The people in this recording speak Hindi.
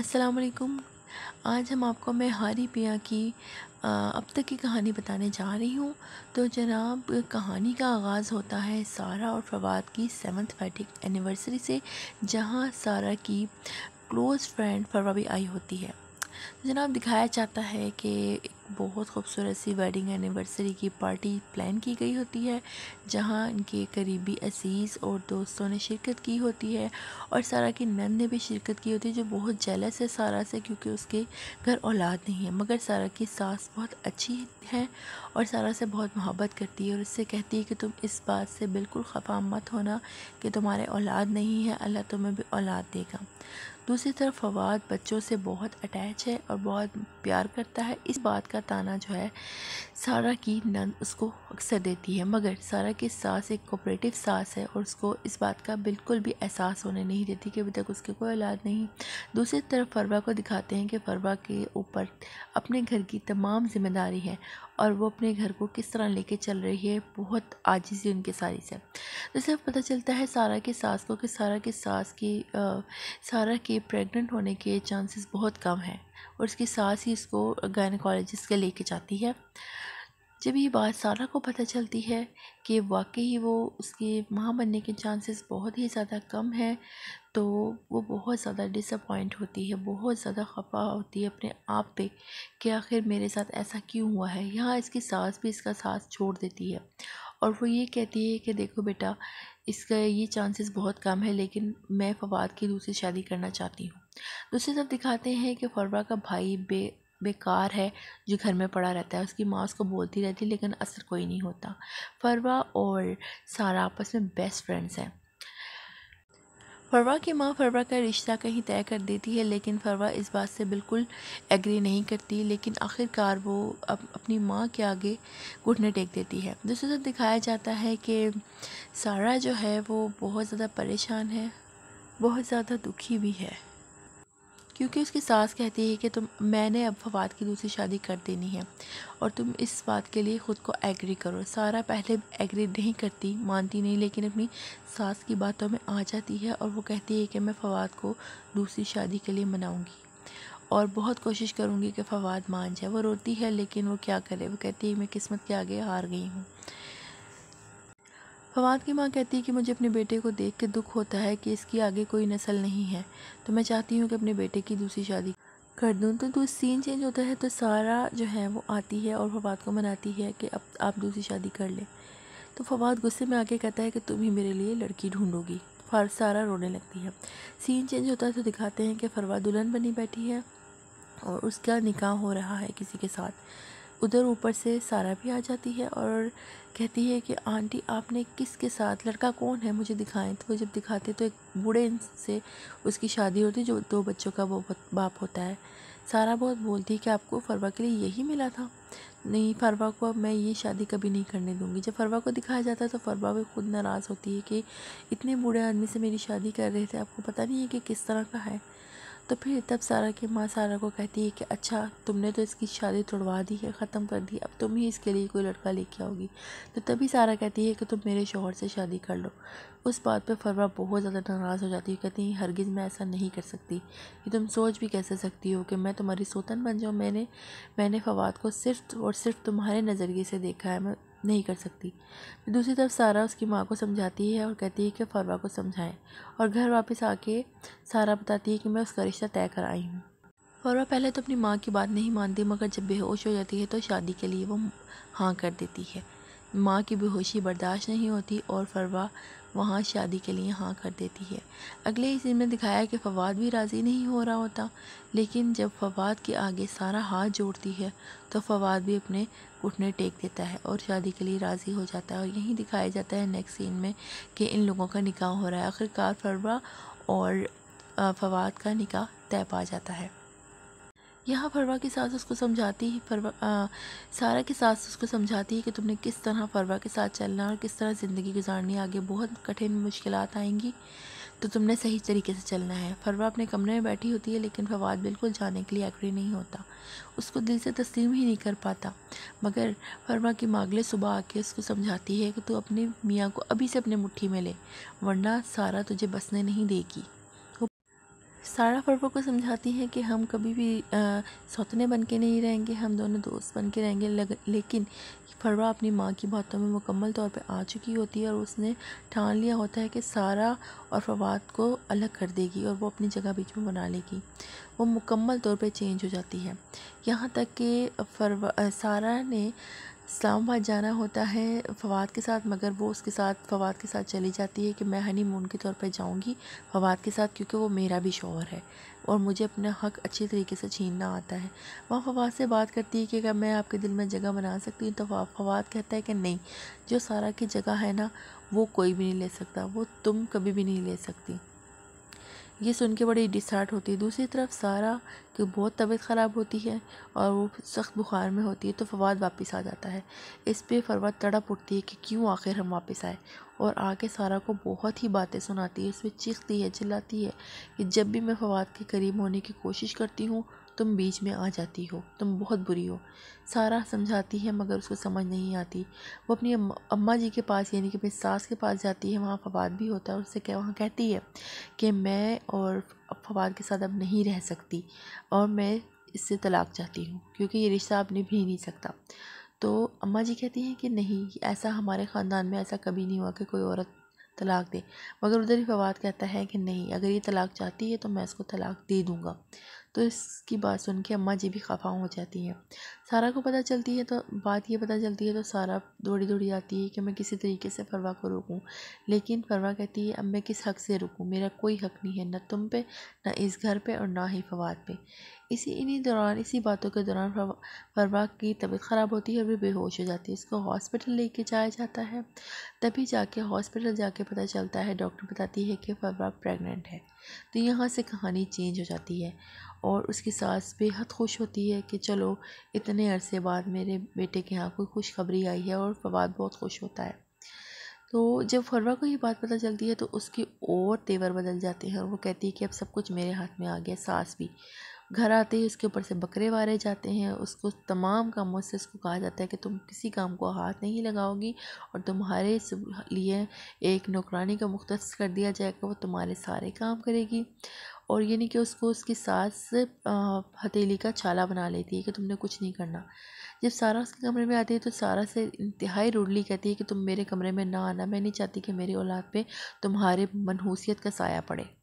अस्सलाम वालेकुम आज हम आपको मैं हारी पिया की अब तक की कहानी बताने जा रही हूँ तो जनाब कहानी का आगाज़ होता है सारा और फवाद की सेवन्थ वेडिंग एनिवर्सरी से जहाँ सारा की क्लोज़ फ्रेंड फरवा भी आई होती है जनाब दिखाया जाता है कि बहुत खूबसूरत सी वेडिंग एनिवर्सरी की पार्टी प्लान की गई होती है जहां इनके करीबी अजीज़ और दोस्तों ने शिरकत की होती है और सारा की नंद ने भी शिरकत की होती है जो बहुत जलस है सारा से क्योंकि उसके घर औलाद नहीं है मगर सारा की सास बहुत अच्छी है और सारा से बहुत मोहब्बत करती है और उससे कहती है कि तुम इस बात से बिल्कुल खफा मत होना कि तुम्हारे औलाद नहीं है अल्लाह तुम्हें भी औलाद देगा दूसरी तरफ फवाद बच्चों से बहुत अटैच है और बहुत प्यार करता है इस बात का का ताना जो है सारा की नंद उसको अक्सर देती है मगर सारा की सास एक कोपरेटिव सास है और उसको इस बात का बिल्कुल भी एहसास होने नहीं देती कि अभी तक उसके कोई औलाद नहीं दूसरी तरफ फरवा को दिखाते हैं कि फरवा के ऊपर अपने घर की तमाम जिम्मेदारी है और वो अपने घर को किस तरह लेके चल रही है बहुत है उनके सारी से जैसे पता चलता है सारा के सास को कि सारा के सास की आ, सारा के प्रेग्नेंट होने के चांसेस बहुत कम हैं और उसकी सास ही इसको गायनकोलॉजिस्ट के लेके जाती है जब ये बात सारा को पता चलती है कि वाकई वो उसके माँ बनने के चांसेस बहुत ही ज़्यादा कम है तो वो बहुत ज़्यादा डिसअपॉइंट होती है बहुत ज़्यादा खफा होती है अपने आप पे कि आखिर मेरे साथ ऐसा क्यों हुआ है यहाँ इसकी सास भी इसका साथ छोड़ देती है और वो ये कहती है कि देखो बेटा इसका ये चांसेस बहुत कम है लेकिन मैं फवाद की दूसरी शादी करना चाहती हूँ दूसरी तरफ दिखाते हैं कि फरवा का भाई बे बेकार है जो घर में पड़ा रहता है उसकी माँ उसको बोलती रहती है लेकिन असर कोई नहीं होता फरवा और सारा आपस में बेस्ट फ्रेंड्स हैं फरवा की माँ फरवा का रिश्ता कहीं तय कर देती है लेकिन फरवा इस बात से बिल्कुल एग्री नहीं करती लेकिन आखिरकार वो अप, अपनी माँ के आगे घुटने टेक देती है दूसरी तरफ दिखाया जाता है कि सारा जो है वो बहुत ज़्यादा परेशान है बहुत ज़्यादा दुखी भी है क्योंकि उसकी सास कहती है कि तुम मैंने अब फवाद की दूसरी शादी कर देनी है और तुम इस बात के लिए ख़ुद को एग्री करो सारा पहले एग्री नहीं करती मानती नहीं लेकिन अपनी सास की बातों में आ जाती है और वो कहती है कि मैं फवाद को दूसरी शादी के लिए मनाऊँगी और बहुत कोशिश करूँगी कि फवाद मान जाए वो रोती है लेकिन वो क्या करे वो कहती है मैं किस्मत के आगे हार गई हूँ फवाद की माँ कहती है कि मुझे अपने बेटे को देख के दुख होता है कि इसकी आगे कोई नस्ल नहीं है तो मैं चाहती हूँ कि अपने बेटे की दूसरी शादी कर दूँ तो दूसरा सीन चेंज होता है तो सारा जो है वो आती है और फवाद को मनाती है कि अब आप दूसरी शादी कर लें तो फवाद गुस्से में आके कहता है कि तुम ही मेरे लिए लड़की ढूंढोगी फार सारा रोने लगती है सीन चेंज होता है तो दिखाते हैं कि फरवा दुल्हन बनी बैठी है और उसका निकाह हो रहा है किसी के साथ उधर ऊपर से सारा भी आ जाती है और कहती है कि आंटी आपने किसके साथ लड़का कौन है मुझे दिखाएं तो वो जब दिखाते तो एक बूढ़े से उसकी शादी होती जो दो बच्चों का वो बाप होता है सारा बहुत बोलती है कि आपको फरवा के लिए यही मिला था नहीं फरवा को अब मैं ये शादी कभी नहीं करने दूंगी जब फरवा को दिखाया जाता है तो फरवा भी खुद नाराज़ होती है कि इतने बूढ़े आदमी से मेरी शादी कर रहे थे आपको पता नहीं है कि किस तरह का है तो फिर तब सारा की माँ सारा को कहती है कि अच्छा तुमने तो इसकी शादी तोड़वा दी है ख़त्म कर दी अब तुम ही इसके लिए कोई लड़का लेके आओगी तो तभी सारा कहती है कि तुम मेरे शोहर से शादी कर लो उस बात पे फरवा बहुत ज़्यादा नाराज़ हो जाती है कहती है हरगिज़ मैं ऐसा नहीं कर सकती कि तुम सोच भी कैसे सकती हो कि मैं तुम्हारी सोतन बन जाऊँ मैंने मैंने फवाद को सिर्फ और सिर्फ तुम्हारे नज़रिए से देखा है मैं नहीं कर सकती दूसरी तरफ सारा उसकी माँ को समझाती है और कहती है कि फरवा को समझाएं और घर वापस आके सारा बताती है कि मैं उसका रिश्ता तय कर आई हूँ फरवा पहले तो अपनी माँ की बात नहीं मानती मगर जब बेहोश हो जाती है तो शादी के लिए वो हाँ कर देती है माँ की बेहोशी बर्दाश्त नहीं होती और फरवा वहाँ शादी के लिए हाँ कर देती है अगले ही सीन में दिखाया कि फवाद भी राज़ी नहीं हो रहा होता लेकिन जब फवाद के आगे सारा हाथ जोड़ती है तो फवाद भी अपने घुटने टेक देता है और शादी के लिए राज़ी हो जाता है और यहीं दिखाया जाता है नेक्स्ट सीन में कि इन लोगों का निकाह हो रहा है आखिरकार फरवा और फवाद का निकाह तय पा जाता है यहाँ फरवा की सास उसको समझाती है फरवा सारा की सास उसको समझाती है कि तुमने किस तरह फरवा के साथ चलना और किस तरह ज़िंदगी गुजारनी आगे बहुत कठिन मुश्किल आएंगी तो तुमने सही तरीके से चलना है फरवा अपने कमरे में बैठी होती है लेकिन फवाद बिल्कुल जाने के लिए एग्री नहीं होता उसको दिल से तस्लीम ही नहीं कर पाता मगर फरमा की मागले सुबह आके उसको समझाती है कि तू अपने मियाँ को अभी से अपने मुट्ठी में ले वरना सारा तुझे बसने नहीं देगी सारा फरवर को समझाती हैं कि हम कभी भी सौतने बन के नहीं रहेंगे हम दोनों दोस्त बन के रहेंगे लग, लेकिन फरवा अपनी माँ की बातों में मुकम्मल तौर पर आ चुकी होती है और उसने ठान लिया होता है कि सारा और फवाद को अलग कर देगी और वो अपनी जगह बीच में बना लेगी वो मुकम्मल तौर पर चेंज हो जाती है यहाँ तक कि फरवा सारा ने इस्लाम आबाद जाना होता है फवाद के साथ मगर वो उसके साथ फवाद के साथ चली जाती है कि मैं हनी मून के तौर पर जाऊँगी फवाद के साथ क्योंकि वो मेरा भी शोहर है और मुझे अपना हक अच्छे तरीके से छीनना आता है वहाँ फवाद से बात करती है कि अगर मैं आपके दिल में जगह बना सकती हूँ तो फवाद कहता है कि नहीं जो सारा की जगह है ना वो कोई भी नहीं ले सकता वो तुम कभी भी नहीं ले सकती ये सुन के बड़ी डिसहार्ट होती है दूसरी तरफ सारा की बहुत तबीयत ख़राब होती है और वो सख्त बुखार में होती है तो फवाद वापस आ जाता है इस पे फरवाद तड़प उठती है कि क्यों आखिर हम वापस आए और आके सारा को बहुत ही बातें सुनाती है इसमें चीखती है चिल्लाती है कि जब भी मैं फवाद के करीब होने की कोशिश करती हूँ तुम बीच में आ जाती हो तुम बहुत बुरी हो सारा समझाती है मगर उसको समझ नहीं आती वो अपनी अम्मा जी के पास यानी कि अपनी सास के पास जाती है वहाँ फवाद भी होता है उससे क्या वहाँ कहती है कि मैं और फवाद के साथ अब नहीं रह सकती और मैं इससे तलाक चाहती हूँ क्योंकि ये रिश्ता अब निभ ही नहीं सकता तो अम्मा जी कहती हैं कि नहीं ऐसा हमारे ख़ानदान में ऐसा कभी नहीं हुआ कि कोई औरत तलाक दे मगर उधर ही फवाद कहता है कि नहीं अगर ये तलाक चाहती है तो मैं इसको तलाक दे दूँगा तो इसकी बात सुन के अम्मा जी भी खफा हो जाती हैं सारा को पता चलती है तो बात ये पता चलती है तो सारा दौड़ी दौड़ी आती है कि मैं किसी तरीके से फरवा को रोकूँ लेकिन फरवा कहती है अब मैं किस हक़ से रुकूँ मेरा कोई हक़ नहीं है ना तुम पे ना इस घर पे और ना ही फवाद पे इसी इन्हीं दौरान इसी बातों के दौरान फरवा की तबीयत ख़राब होती है और भी बेहोश हो जाती है इसको हॉस्पिटल लेके जाया जाता है तभी जाके हॉस्पिटल जाके पता चलता है डॉक्टर बताती है कि फरवा प्रेगनेंट है तो यहाँ से कहानी चेंज हो जाती है और उसकी सास बेहद खुश होती है कि चलो इतने अरसे बाद मेरे बेटे के यहाँ कोई खुशखबरी आई है और फवाद बहुत खुश होता है तो जब फरवा को ये बात पता चलती है तो उसकी और तेवर बदल जाते हैं और वो कहती है कि अब सब कुछ मेरे हाथ में आ गया सास भी घर आते ही उसके ऊपर से बकरे वारे जाते हैं उसको तमाम कामों से उसको कहा जाता है कि तुम किसी काम को हाथ नहीं लगाओगी और तुम्हारे लिए एक नौकरानी का मुख्त कर दिया जाएगा वो तुम्हारे सारे काम करेगी और यानी कि उसको उसकी सास हथेली का छाला बना लेती है कि तुमने कुछ नहीं करना जब सारा उसके कमरे में आती है तो सारा से इंतहाई रुडली कहती है कि तुम मेरे कमरे में ना आना मैं नहीं चाहती कि मेरी औलाद पे तुम्हारे मनहूसियत का साया पड़े